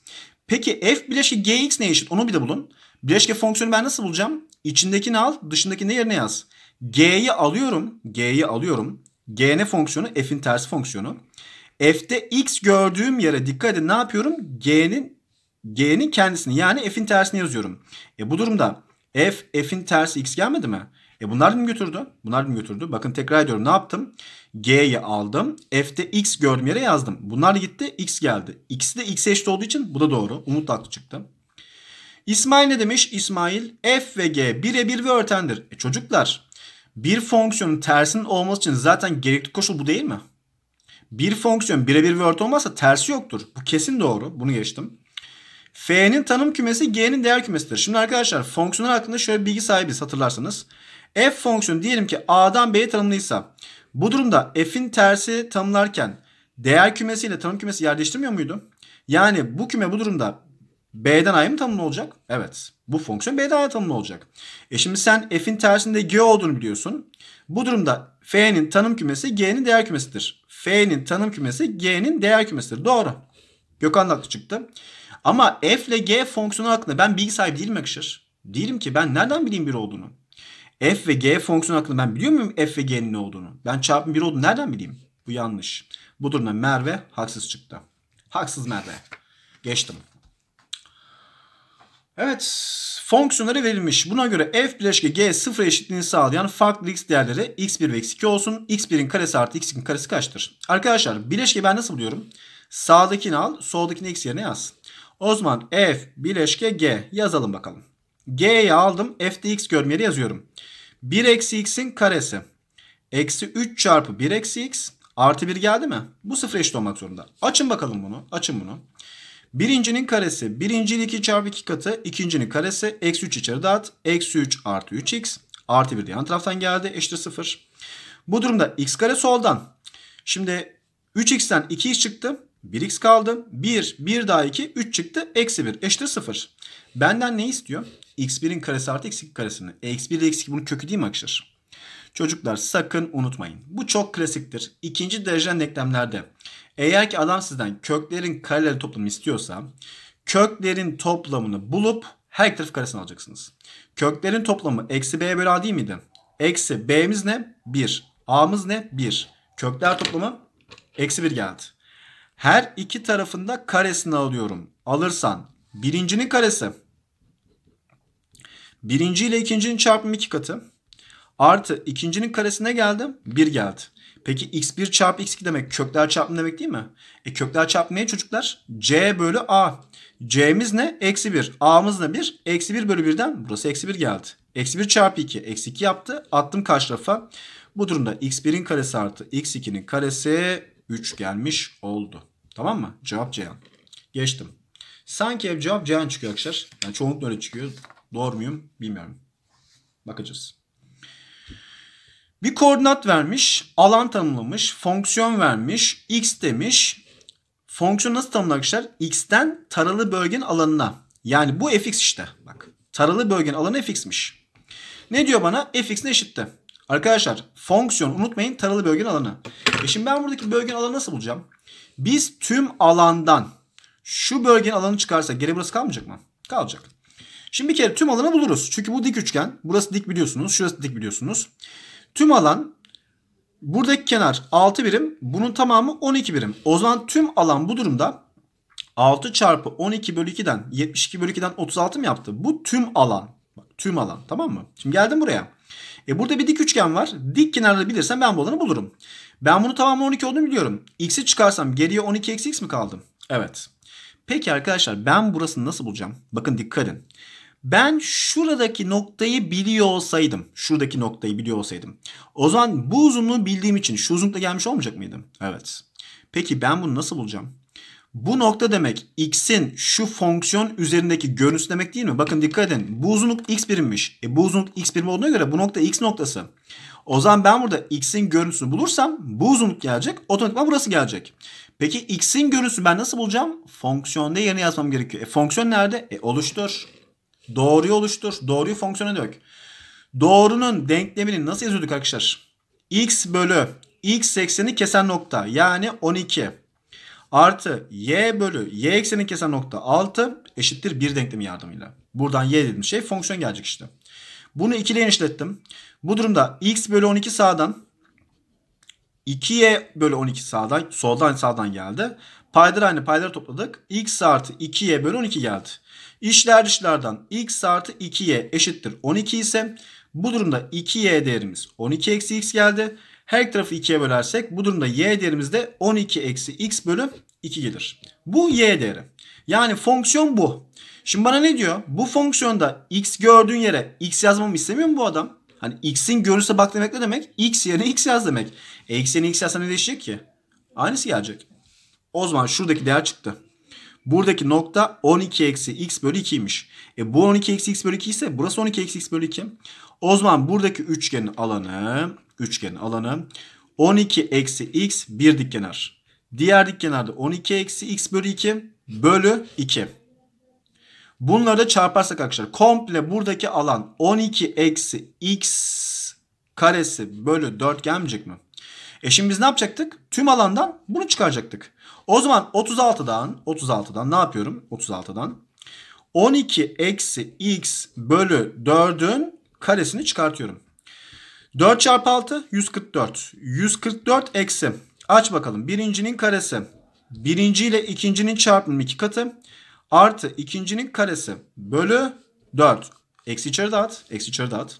Peki f bileşik Gx neye eşit? Onu bir de bulun. Bileşke fonksiyonu ben nasıl bulacağım? İçindekini al, dışındakini yerine yaz. G'yi alıyorum. G'yi alıyorum. G ne fonksiyonu? F'in tersi fonksiyonu. F'de x gördüğüm yere dikkat edin ne yapıyorum? G'nin G'nin kendisini yani F'in tersini yazıyorum. E bu durumda F, F'in tersi x gelmedi mi? E bunlar mı götürdü? Bunlar mı götürdü? Bakın tekrar ediyorum ne yaptım? G'yi aldım. F'de x gördüğüm yere yazdım. Bunlar gitti x geldi. X'i de x eşit olduğu için bu da doğru. Umut haklı çıktı. İsmail ne demiş? İsmail f ve g birebir ve örtendir. E çocuklar bir fonksiyonun tersinin olması için zaten gerekli koşul bu değil mi? Bir fonksiyon birebir ve örten olmazsa tersi yoktur. Bu kesin doğru. Bunu geçtim. F'nin tanım kümesi G'nin değer kümesidir. Şimdi arkadaşlar fonksiyonlar hakkında şöyle bilgi sahibiz hatırlarsanız. F fonksiyonu diyelim ki A'dan B'ye tanımlıysa bu durumda F'in tersi tanımlarken değer kümesiyle tanım kümesi yerleştirmiyor muydu? Yani bu küme bu durumda B'den A'ya mı tanımlı olacak? Evet. Bu fonksiyon B'den A'ya tanımlı olacak. E şimdi sen F'in tersinde G olduğunu biliyorsun. Bu durumda F'nin tanım kümesi G'nin değer kümesidir. F'nin tanım kümesi G'nin değer kümesidir. Doğru. Gökhan haklı çıktı. Ama F ile G fonksiyonu hakkında ben bilgi sahibi değilim Akışır. Değilim ki ben nereden bileyim bir olduğunu. F ve G fonksiyon hakkında ben biliyor muyum F ve G'nin ne olduğunu? Ben çarpım 1 olduğunu nereden bileyim? Bu yanlış. Bu durumda Merve haksız çıktı. Haksız Merve. Geçtim. Evet fonksiyonları verilmiş. Buna göre f bileşke g sıfır eşitliğini sağlayan farklı x değerleri x1 ve x2 olsun. x1'in karesi artı x2'nin karesi kaçtır? Arkadaşlar bileşke ben nasıl buluyorum? Sağdakini al soldakini x yerine yaz. O zaman f bileşke g yazalım bakalım. G'yi aldım f'de x görmeyeli yazıyorum. 1 eksi x'in karesi. Eksi 3 çarpı 1 eksi x artı 1 geldi mi? Bu sıfır eşit olmak zorunda. Açın bakalım bunu. Açın bunu. Birincinin karesi. Birincinin 2 çarpı 2 katı. ikincinin karesi. Eksi 3 içeri dağıt. Eksi 3 artı 3x. Artı 1 de yan taraftan geldi. Eşittir 0. Bu durumda x kare soldan. Şimdi 3x'ten 2x çıktı. 1x kaldı. 1, 1 daha 2, 3 çıktı. Eksi 1 eşittir 0. Benden ne istiyor? x1'in karesi artı x2 karesini. E, x1 ile x2 bunun kökü değil mi arkadaşlar? Çocuklar sakın unutmayın. Bu çok klasiktir. İkinci dereceden denklemlerde eğer ki adam sizden köklerin kareleri toplamını istiyorsa köklerin toplamını bulup her iki tarafı karesini alacaksınız. Köklerin toplamı eksi b bölü a değil miydi? Eksi b'miz ne? 1. a'mız ne? 1. Kökler toplamı eksi 1 geldi. Her iki tarafında karesini alıyorum. Alırsan birincinin karesi Birinci ile ikincinin çarpımı iki katı. Artı ikincinin karesine geldim. Bir geldi. Peki x1 çarpı x2 demek kökler çarpımı demek değil mi? E kökler çarpımı ne çocuklar? c bölü a. c'miz ne? Eksi 1. a'mız ne 1? Eksi 1 bölü 1'den burası eksi 1 geldi. Eksi 1 çarpı 2. Eksi 2 yaptı. Attım karşı tarafa. Bu durumda x1'in karesi artı x2'nin karesi 3 gelmiş oldu. Tamam mı? Cevap Ceyhan. Geçtim. Sanki hep cevap Ceyhan çıkıyor arkadaşlar. Yani çoğunlukla öyle çıkıyor. Doğru muyum bilmiyorum. Bakacağız. Bir koordinat vermiş, alan tanımlamış, fonksiyon vermiş, x demiş. Fonksiyon nasıl tanımlı arkadaşlar? x'ten taralı bölgenin alanına. Yani bu fx işte. Bak taralı bölgenin alanı fx'miş. Ne diyor bana? fx ne eşitti? Arkadaşlar fonksiyon unutmayın taralı bölgenin alanı. E şimdi ben buradaki bölgenin alanı nasıl bulacağım? Biz tüm alandan şu bölgenin alanı çıkarsa geri burası kalmayacak mı? Kalacak. Şimdi bir kere tüm alanı buluruz. Çünkü bu dik üçgen. Burası dik biliyorsunuz. Şurası dik biliyorsunuz. Tüm alan buradaki kenar 6 birim. Bunun tamamı 12 birim. O zaman tüm alan bu durumda 6 çarpı 12 bölü 2'den 72 bölü 2'den 36 mı yaptı? Bu tüm alan. Bak, tüm alan tamam mı? Şimdi geldim buraya. E burada bir dik üçgen var. Dik kenarını bilirsem ben bu alanı bulurum. Ben bunu tamamı 12 olduğunu biliyorum. X'i çıkarsam geriye 12 eksi x mi kaldım? Evet. Peki arkadaşlar ben burasını nasıl bulacağım? Bakın dikkat edin. Ben şuradaki noktayı biliyor olsaydım, şuradaki noktayı biliyor olsaydım. O zaman bu uzunluğu bildiğim için şu uzunlukla gelmiş olmayacak mıydım? Evet. Peki ben bunu nasıl bulacağım? Bu nokta demek x'in şu fonksiyon üzerindeki görüntüsü demek değil mi? Bakın dikkat edin. Bu uzunluk x birimmiş. E bu uzunluk x birimi olduğuna göre bu nokta x noktası. O zaman ben burada x'in görüntüsünü bulursam bu uzunluk gelecek. Otomatikman burası gelecek. Peki x'in görüntüsü ben nasıl bulacağım? Fonksiyonda yerine yazmam gerekiyor. E fonksiyon nerede? E oluştur. Doğruyu oluştur. Doğruyu fonksiyona dök. Doğrunun denklemini nasıl yazıyorduk arkadaşlar? x bölü x ekseni kesen nokta yani 12 artı y bölü y ekseni kesen nokta 6 eşittir 1 denklemi yardımıyla. Buradan y dediğim şey fonksiyon gelecek işte. Bunu 2 ile genişlettim. Bu durumda x bölü 12 sağdan 2y bölü 12 sağdan soldan sağdan geldi. Paydır aynı payları topladık. x artı 2y bölü 12 geldi. İşler dışlardan x artı 2y eşittir 12 ise bu durumda 2y değerimiz 12 eksi x geldi. Her iki tarafı 2'ye bölersek bu durumda y değerimiz de 12 eksi x bölü 2 gelir. Bu y değeri. Yani fonksiyon bu. Şimdi bana ne diyor? Bu fonksiyonda x gördüğün yere x yazmamı istemiyor mu bu adam? Hani x'in görünüse bak demek ne demek? x yerine x yaz demek. E x yerine x yazsa ne değişecek ki? Aynısı gelecek. O zaman şuradaki değer çıktı. Buradaki nokta 12 eksi x bölü 2'ymiş. E bu 12 eksi x bölü 2 ise burası 12 eksi x bölü 2. O zaman buradaki üçgenin alanı üçgenin alanı 12 eksi x bir dikkenar. Diğer dikkenarda 12 eksi x bölü 2 bölü 2. Bunları da çarparsak arkadaşlar komple buradaki alan 12 eksi x karesi bölü 4 gelmeyecek mi? E şimdi biz ne yapacaktık? Tüm alandan bunu çıkaracaktık. O zaman 36'dan 36'dan ne yapıyorum? 36'dan 12 eksi x bölü 4'ün karesini çıkartıyorum. 4 çarpı 6 144. 144 eksi aç bakalım birincinin karesi. Birinci ile ikincinin çarpımının iki katı artı ikincinin karesi bölü 4. Eksi içeri dağıt. Eksi içeri dağıt.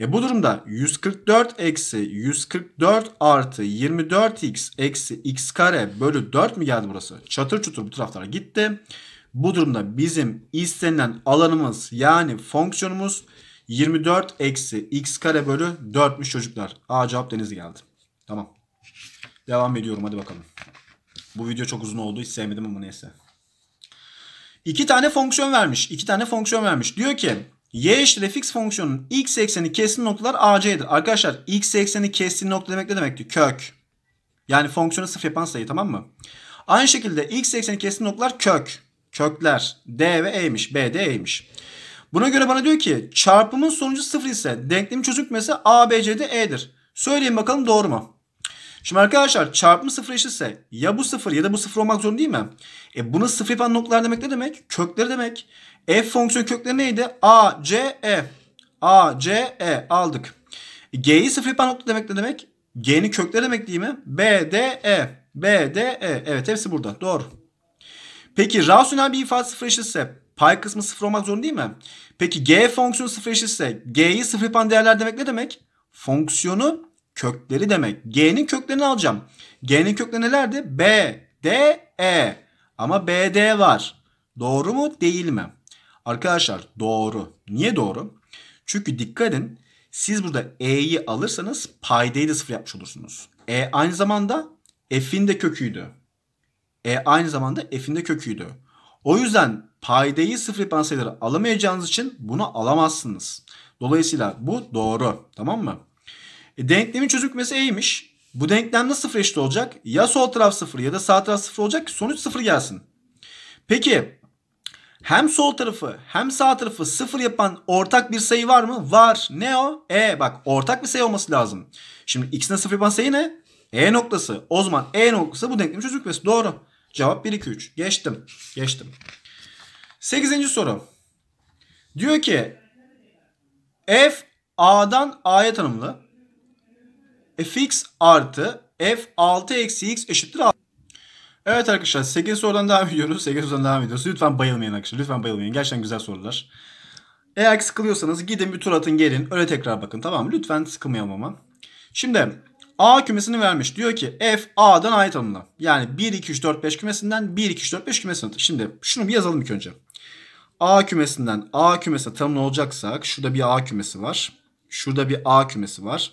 E bu durumda 144 eksi 144 artı 24x eksi x kare bölü 4 mi geldi burası? Çatır çutur bu taraflara gitti. Bu durumda bizim istenilen alanımız yani fonksiyonumuz 24 eksi x kare bölü 4'müş çocuklar. A cevap deniz geldi. Tamam. Devam ediyorum hadi bakalım. Bu video çok uzun oldu hiç sevmedim ama neyse. İki tane fonksiyon vermiş. İki tane fonksiyon vermiş. Diyor ki y eşittir fx fonksiyonunun x ekseni kestiği noktalar ac'dir. Arkadaşlar x ekseni kestiği nokta demek ne demekti? Kök. Yani fonksiyonu sıfır yapan sayı tamam mı? Aynı şekilde x ekseni kestiği noktalar kök. Kökler d ve e'ymiş. b d e'ymiş. Buna göre bana diyor ki çarpımın sonucu sıfır ise denklemi çözükmesi a b c d e'dir. Söyleyin bakalım doğru mu? Şimdi arkadaşlar çarpımı sıfır eşitse ya bu sıfır ya da bu sıfır olmak zorunda değil mi? E bunu sıfır yapan noktalar demek ne demek? kökler demek. F fonksiyon kökleri neydi? A, C, E. A, C, E aldık. G'yi sıfır yapan nokta demek ne demek? G'nin kökleri demek değil mi? B, D, E. B, D, E. Evet hepsi burada. Doğru. Peki rasyonel bir ifade sıfır eşitse pay kısmı sıfır olmak zorunda değil mi? Peki G fonksiyonu sıfır eşitse G'yi sıfır yapan değerler demek ne demek? Fonksiyonu kökleri demek. G'nin köklerini alacağım. G'nin kökleri nelerdi? B, D, E. Ama B, D var. Doğru mu değil mi? Arkadaşlar doğru. Niye doğru? Çünkü dikkat edin siz burada e'yi alırsanız paydayı da sıfır yapmış olursunuz. E aynı zamanda f'in de köküydü. E aynı zamanda f'in de köküydü. O yüzden paydayı sıfır yapan sayıları alamayacağınız için bunu alamazsınız. Dolayısıyla bu doğru. Tamam mı? E, denklemin çözükmesi e'ymiş. Bu denklemde sıfır eşit olacak. Ya sol taraf sıfır ya da sağ taraf sıfır olacak ki sonuç sıfır gelsin. Peki hem sol tarafı hem sağ tarafı sıfır yapan ortak bir sayı var mı? Var. Ne o? E bak ortak bir sayı olması lazım. Şimdi x'ine sıfır yapan sayı ne? E noktası. O zaman E noktası bu denklemin çözüm kümesi. Doğru. Cevap 1, 2, 3. Geçtim. Geçtim. 8. soru. Diyor ki f a'dan a'ya tanımlı. fx artı f 6 eksi x eşittir a. Evet arkadaşlar 8 sorudan devam ediyoruz. 8 sorudan devam ediyoruz. Lütfen bayılmayın arkadaşlar. Lütfen bayılmayın. Gerçekten güzel sorular. Eğer sıkılıyorsanız gidin bir tur atın gelin. Öyle tekrar bakın tamam mı? Lütfen sıkılmayalım ama. Şimdi A kümesini vermiş. Diyor ki F A'dan ait tanımla. Yani 1, 2, 3, 4, 5 kümesinden 1, 2, 3, 4, 5 kümesine. Şimdi şunu bir yazalım ilk önce. A kümesinden A kümesine tanımlı olacaksak şurada bir A kümesi var. Şurada bir A kümesi var.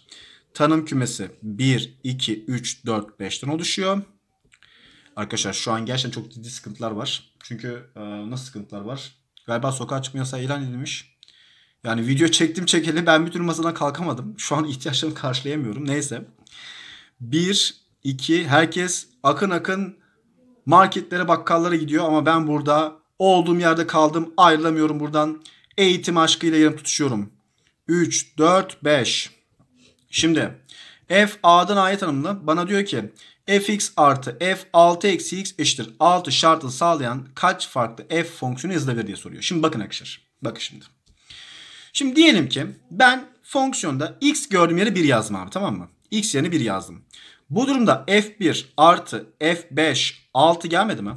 Tanım kümesi 1, 2, 3, 4, 5'ten oluşuyor. Arkadaşlar şu an gerçekten çok ciddi sıkıntılar var. Çünkü e, nasıl sıkıntılar var? Galiba sokağa çıkma yasağı ilan edilmiş. Yani video çektim çekeli ben bir türlü masadan kalkamadım. Şu an ihtiyaçlarımı karşılayamıyorum. Neyse. Bir, iki, herkes akın akın marketlere bakkallara gidiyor ama ben burada olduğum yerde kaldım ayrılamıyorum buradan. Eğitim aşkıyla yanım tutuşuyorum. 3, 4, 5. Şimdi F A'dan Ayet Hanım'la bana diyor ki fx artı f 6 eksi x eşittir 6 şartını sağlayan kaç farklı f fonksiyonu yazılabilir diye soruyor. Şimdi bakın arkadaşlar. Bakın şimdi. Şimdi diyelim ki ben fonksiyonda x gördüğüm yere 1 yazdım abi tamam mı? x yerine 1 yazdım. Bu durumda f1 artı f5 6 gelmedi mi?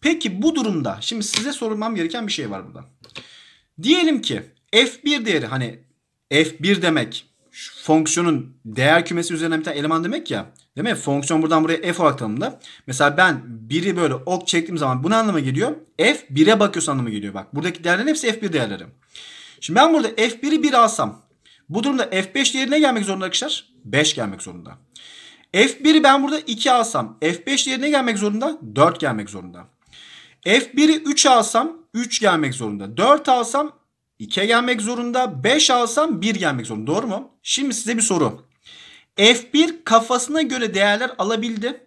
Peki bu durumda şimdi size sormam gereken bir şey var burada. Diyelim ki f1 değeri hani f1 demek fonksiyonun değer kümesi üzerine bir tane eleman demek ya. Değil mi? Fonksiyon buradan buraya f olarak tanımlı. Mesela ben biri böyle ok çektiğim zaman bu ne anlama geliyor? f 1'e bakıyorsa anlama geliyor. Bak buradaki değerlerin hepsi f1 değerleri. Şimdi ben burada f1'i 1 alsam. Bu durumda f5 değerine gelmek zorunda arkadaşlar. 5 gelmek zorunda. f1'i ben burada 2 alsam. f5 değerine gelmek zorunda. 4 gelmek zorunda. f1'i 3 alsam 3 gelmek zorunda. 4 alsam 2'ye gelmek zorunda. 5 alsam 1 gelmek zorunda. Doğru mu? Şimdi size bir soru. F1 kafasına göre değerler alabildi.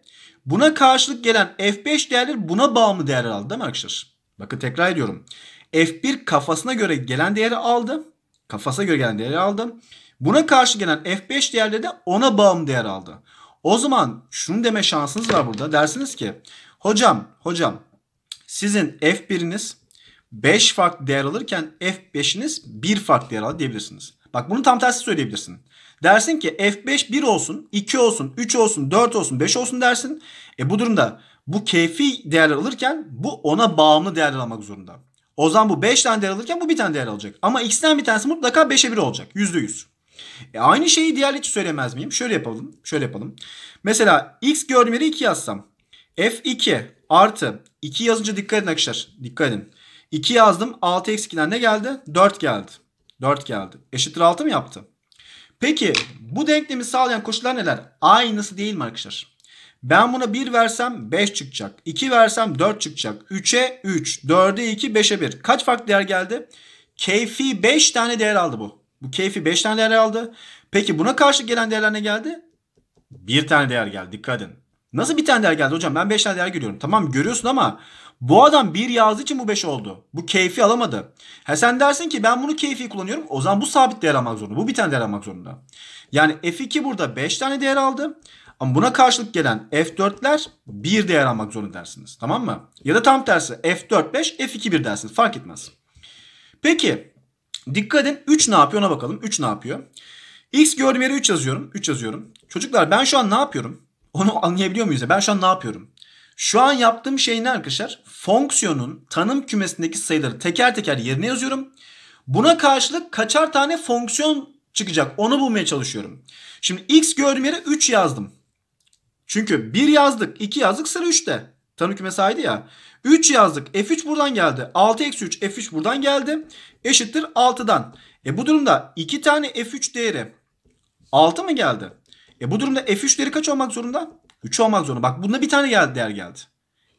Buna karşılık gelen F5 değerler buna bağımlı değerler aldı değil mi arkadaşlar? Bakın tekrar ediyorum. F1 kafasına göre gelen değeri aldı. Kafasına göre gelen değeri aldı. Buna karşı gelen F5 değerleri de ona bağımlı değer aldı. O zaman şunu deme şansınız var burada. Dersiniz ki hocam hocam sizin F1'iniz 5 farklı değer alırken F5'iniz 1 farklı değer aldı diyebilirsiniz. Bak bunu tam tersi söyleyebilirsin. Dersin ki F5 1 olsun, 2 olsun, 3 olsun, 4 olsun, 5 olsun dersin. E bu durumda bu keyfi değerler alırken bu ona bağımlı değerler almak zorunda. O zaman bu 5 tane değer alırken bu bir tane değer alacak. Ama xten bir tanesi mutlaka 5'e 1 olacak. %100. E aynı şeyi diğer için söylemez miyim? Şöyle yapalım. Şöyle yapalım. Mesela x gördüğüm yere 2 yazsam. F2 artı 2 yazınca dikkat edin arkadaşlar. Dikkat edin. 2 yazdım. 6 eksi 2'den ne geldi? 4 geldi. 4 geldi. Eşittir 6 mı yaptı? Peki bu denklemi sağlayan koşullar neler? Aynısı değil mi arkadaşlar? Ben buna 1 versem 5 çıkacak. 2 versem 4 çıkacak. 3'e 3, 4'e 2, 5'e 1. Kaç farklı değer geldi? Keyfi 5 tane değer aldı bu. Bu keyfi 5 tane değer aldı. Peki buna karşı gelen değerler ne geldi? 1 tane değer geldi. Dikkat edin. Nasıl bir tane değer geldi hocam? Ben 5 tane değer görüyorum. Tamam görüyorsun ama bu adam bir yazdığı için bu 5 oldu. Bu keyfi alamadı. Ha sen dersin ki ben bunu keyfi kullanıyorum. O zaman bu sabit değer almak zorunda. Bu bir tane değer almak zorunda. Yani F2 burada 5 tane değer aldı. Ama buna karşılık gelen F4'ler bir değer almak zorunda dersiniz. Tamam mı? Ya da tam tersi F4 5 F2 1 dersiniz. Fark etmez. Peki dikkat edin 3 ne yapıyor ona bakalım. 3 ne yapıyor? X gördüğüm yere 3 yazıyorum. 3 yazıyorum. Çocuklar ben şu an ne yapıyorum? Onu anlayabiliyor muyuz? Ben şu an ne yapıyorum? Şu an yaptığım şey ne arkadaşlar? Fonksiyonun tanım kümesindeki sayıları teker teker yerine yazıyorum. Buna karşılık kaçar tane fonksiyon çıkacak onu bulmaya çalışıyorum. Şimdi x gördüğüm yere 3 yazdım. Çünkü 1 yazdık 2 yazdık sıra 3'te. Tanım kümesi aydı ya. 3 yazdık f3 buradan geldi. 6 eksi 3 f3 buradan geldi. Eşittir 6'dan. E bu durumda 2 tane f3 değeri 6 mı geldi? E bu durumda f3 değeri kaç olmak zorunda? 3 olmak zorunda. Bak bunda bir tane geldi değer geldi.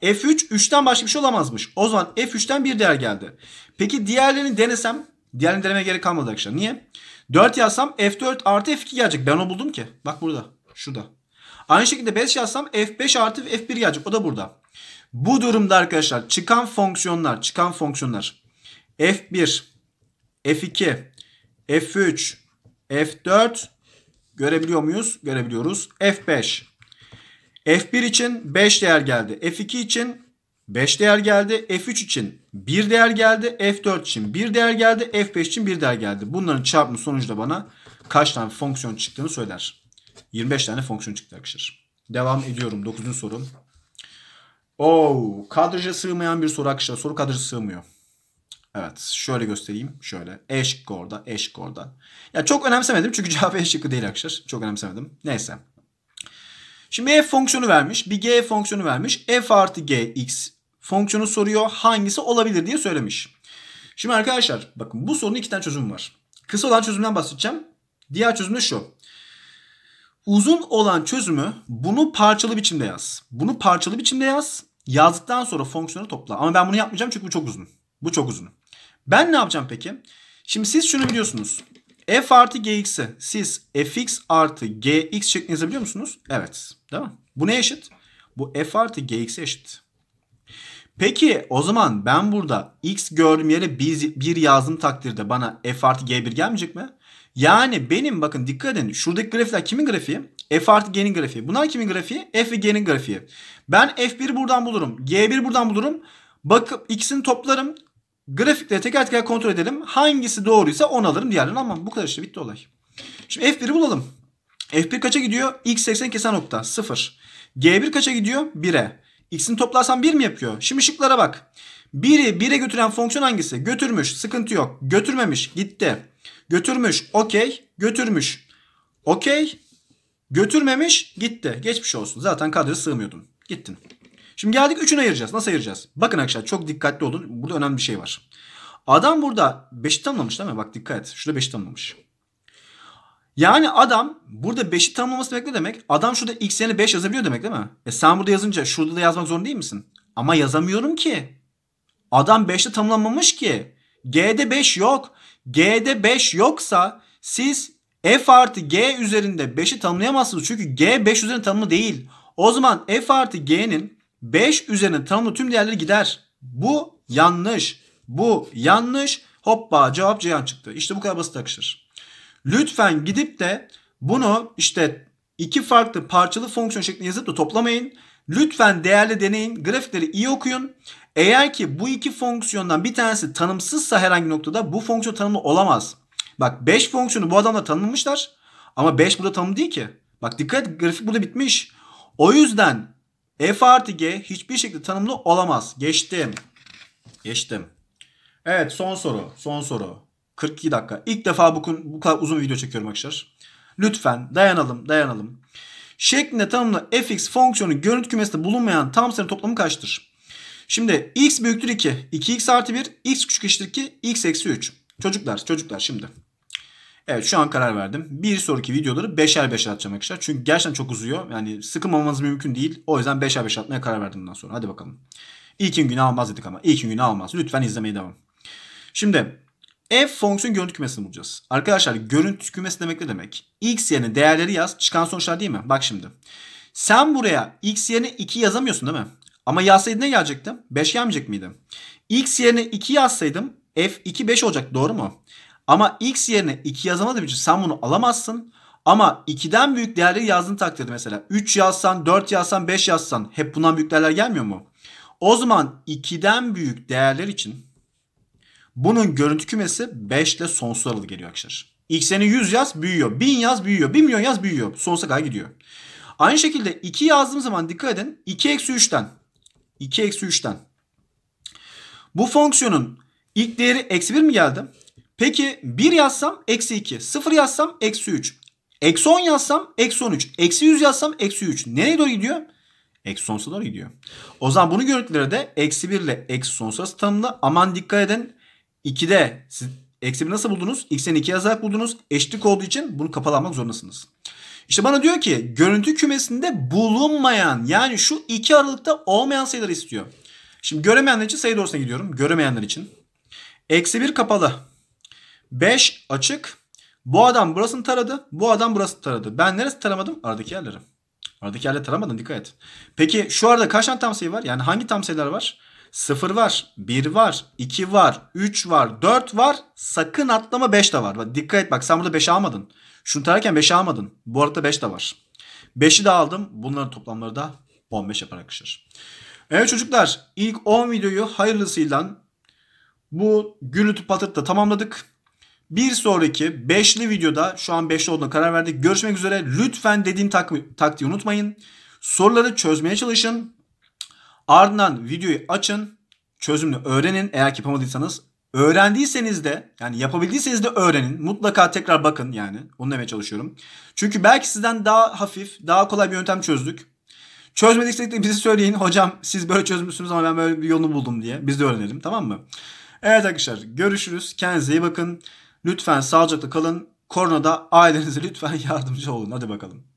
F3 3'ten başka bir şey olamazmış. O zaman F3'ten bir değer geldi. Peki diğerlerini denesem diğerlerini denemeye gerek kalmadı arkadaşlar. Niye? 4 yazsam F4 artı F2 gelecek. Ben o buldum ki. Bak burada. Şurada. Aynı şekilde 5 yazsam F5 artı F1 gelecek. O da burada. Bu durumda arkadaşlar çıkan fonksiyonlar çıkan fonksiyonlar F1 F2 F3 F4 görebiliyor muyuz? Görebiliyoruz. F5 F1 için 5 değer geldi. F2 için 5 değer geldi. F3 için 1 değer geldi. F4 için 1 değer geldi. F5 için 1 değer geldi. Bunların çarpımı sonucu da bana kaç tane fonksiyon çıktığını söyler. 25 tane fonksiyon çıktı arkadaşlar. Devam ediyorum 9. soru. Oo, kadraja sığmayan bir soru arkadaşlar. Soru kadraja sığmıyor. Evet şöyle göstereyim. Şöyle E şıkkı orada E şıkkı orada. Ya çok önemsemedim çünkü cevap E şıkkı değil arkadaşlar. Çok önemsemedim. Neyse. Şimdi f e fonksiyonu vermiş. Bir g fonksiyonu vermiş. f artı g x fonksiyonu soruyor. Hangisi olabilir diye söylemiş. Şimdi arkadaşlar bakın bu sorunun iki tane çözümü var. Kısa olan çözümden bahsedeceğim. Diğer çözüm de şu. Uzun olan çözümü bunu parçalı biçimde yaz. Bunu parçalı biçimde yaz. Yazdıktan sonra fonksiyonu topla. Ama ben bunu yapmayacağım çünkü bu çok uzun. Bu çok uzun. Ben ne yapacağım peki? Şimdi siz şunu biliyorsunuz f artı gx'i siz fx artı gx şeklinde yazabiliyor musunuz? Evet. Değil mi? Bu ne eşit? Bu f artı gx'e eşit. Peki o zaman ben burada x gördüğüm yere 1 yazdığım takdirde bana f artı g1 gelmeyecek mi? Yani benim bakın dikkat edin şuradaki grafikler kimin grafiği? F artı G'nin grafiği. Bunlar kimin grafiği? F ve G'nin grafiği. Ben F1 buradan bulurum. G1 buradan bulurum. Bakıp ikisini toplarım. Grafikleri teker teker kontrol edelim. Hangisi doğruysa onu alırım diğerlerini ama Bu kadar işte bitti olay. Şimdi F1'i bulalım. F1 kaça gidiyor? X80 kesen nokta 0. G1 kaça gidiyor? 1'e. X'ini toplarsan 1 mi yapıyor? Şimdi şıklara bak. 1'i 1'e götüren fonksiyon hangisi? Götürmüş. Sıkıntı yok. Götürmemiş. Gitti. Götürmüş. Okey. Götürmüş. Okey. Götürmemiş. Gitti. Geçmiş olsun. Zaten kadra sığmıyordun. Gittin. Şimdi geldik 3'üne ayıracağız. Nasıl ayıracağız? Bakın arkadaşlar çok dikkatli olun. Burada önemli bir şey var. Adam burada 5'i tanımlamış değil mi? Bak dikkat et. Şurada 5'i tanımlamış. Yani adam burada 5'i tanımlaması demek ne demek? Adam şurada x yerine 5 yazabiliyor demek değil mi? E sen burada yazınca şurada da yazmak zorunda değil misin? Ama yazamıyorum ki. Adam 5'te tanımlanmamış ki. G'de 5 yok. G'de 5 yoksa siz f artı g üzerinde 5'i tanımlayamazsınız. Çünkü g 5 üzerinde tanımlı değil. O zaman f artı g'nin 5 üzerine tanımlı tüm değerleri gider. Bu yanlış. Bu yanlış. Hoppa cevap Ceyhan çıktı. İşte bu kadar basit akışır. Lütfen gidip de bunu işte iki farklı parçalı fonksiyon şeklinde yazıp da toplamayın. Lütfen değerli deneyin. Grafikleri iyi okuyun. Eğer ki bu iki fonksiyondan bir tanesi tanımsızsa herhangi noktada bu fonksiyon tanımlı olamaz. Bak 5 fonksiyonu bu adamla tanımlamışlar. Ama 5 burada tanımlı değil ki. Bak dikkat grafik burada bitmiş. O yüzden F artı G hiçbir şekilde tanımlı olamaz. Geçtim. Geçtim. Evet son soru. Son soru. 42 dakika. İlk defa bu, bu kadar uzun video çekiyorum arkadaşlar. Lütfen dayanalım dayanalım. Şeklinde tanımlı fx fonksiyonu görüntü kümesinde bulunmayan tam sayının toplamı kaçtır? Şimdi x büyüktür 2. 2x artı 1. x küçük eşittir 2. x eksi 3. Çocuklar çocuklar şimdi. Evet şu an karar verdim. Bir sonraki videoları beşer beşer atacağım arkadaşlar. Çünkü gerçekten çok uzuyor. Yani sıkılmamanız mümkün değil. O yüzden beşer beşer atmaya karar verdim bundan sonra. Hadi bakalım. İlkin günü almaz dedik ama. İlkin günü almaz. Lütfen izlemeye devam. Şimdi f fonksiyon görüntü kümesini bulacağız. Arkadaşlar görüntü kümesi demek ne demek? X yerine değerleri yaz. Çıkan sonuçlar değil mi? Bak şimdi. Sen buraya x yerine 2 yazamıyorsun değil mi? Ama yazsaydın ne gelecekti? 5 gelmeyecek miydi? x yerine 2 yazsaydım f2 5 olacak doğru mu? Ama x yerine 2 yazamadığım için sen bunu alamazsın. Ama 2'den büyük değerleri yazdığın takdirde mesela 3 yazsan, 4 yazsan, 5 yazsan hep bundan büyük değerler gelmiyor mu? O zaman 2'den büyük değerler için bunun görüntü kümesi 5 ile sonsuza aralığı geliyor arkadaşlar. seni 100 yaz büyüyor. 1000 yaz büyüyor. 1 milyon yaz büyüyor. Sonsuza kadar gidiyor. Aynı şekilde 2 yazdığım zaman dikkat edin. 2 eksi 3'ten. 2 eksi 3'ten. Bu fonksiyonun ilk değeri eksi 1 mi geldi? Peki 1 yazsam eksi 2. 0 yazsam eksi 3. Eksi 10 yazsam eksi 13. Eksi 100 yazsam eksi 3. Nereye doğru gidiyor? Eksi sonsuza doğru gidiyor. O zaman bunu görüntülere de eksi 1 ile eksi sonsuz tanımlı. Aman dikkat edin. 2'de siz eksi 1 nasıl buldunuz? X'in 2 yazarak buldunuz. Eşitlik olduğu için bunu kapalı almak zorundasınız. İşte bana diyor ki görüntü kümesinde bulunmayan yani şu iki aralıkta olmayan sayıları istiyor. Şimdi göremeyenler için sayı doğrusuna gidiyorum. Göremeyenler için. Eksi 1 kapalı. 5 açık. Bu adam burasını taradı. Bu adam burasını taradı. Ben neresi taramadım? Aradaki yerleri. Aradaki yerleri taramadım dikkat et. Peki şu arada kaç tane tam sayı var? Yani hangi tam sayılar var? 0 var, 1 var, 2 var, 3 var, 4 var. Sakın atlama 5 de var. dikkat et bak sen burada 5 almadın. Şunu tararken 5 almadın. Bu arada 5 de var. 5'i de aldım. Bunların toplamları da 15 yapar arkadaşlar. Evet çocuklar ilk 10 videoyu hayırlısıyla bu gürültü patırtla tamamladık. Bir sonraki beşli videoda şu an beşli olduğuna karar verdik. Görüşmek üzere. Lütfen dediğim tak taktiği unutmayın. Soruları çözmeye çalışın. Ardından videoyu açın. Çözümünü öğrenin eğer yapamadıysanız. Öğrendiyseniz de yani yapabildiyseniz de öğrenin. Mutlaka tekrar bakın yani. Onu demeye çalışıyorum. Çünkü belki sizden daha hafif, daha kolay bir yöntem çözdük. Çözmediysek de bize söyleyin. Hocam siz böyle çözmüşsünüz ama ben böyle bir yolunu buldum diye. Biz de öğrenelim tamam mı? Evet arkadaşlar görüşürüz. Kendinize iyi bakın. Lütfen sağlıcakla kalın. Koronada ailenize lütfen yardımcı olun. Hadi bakalım.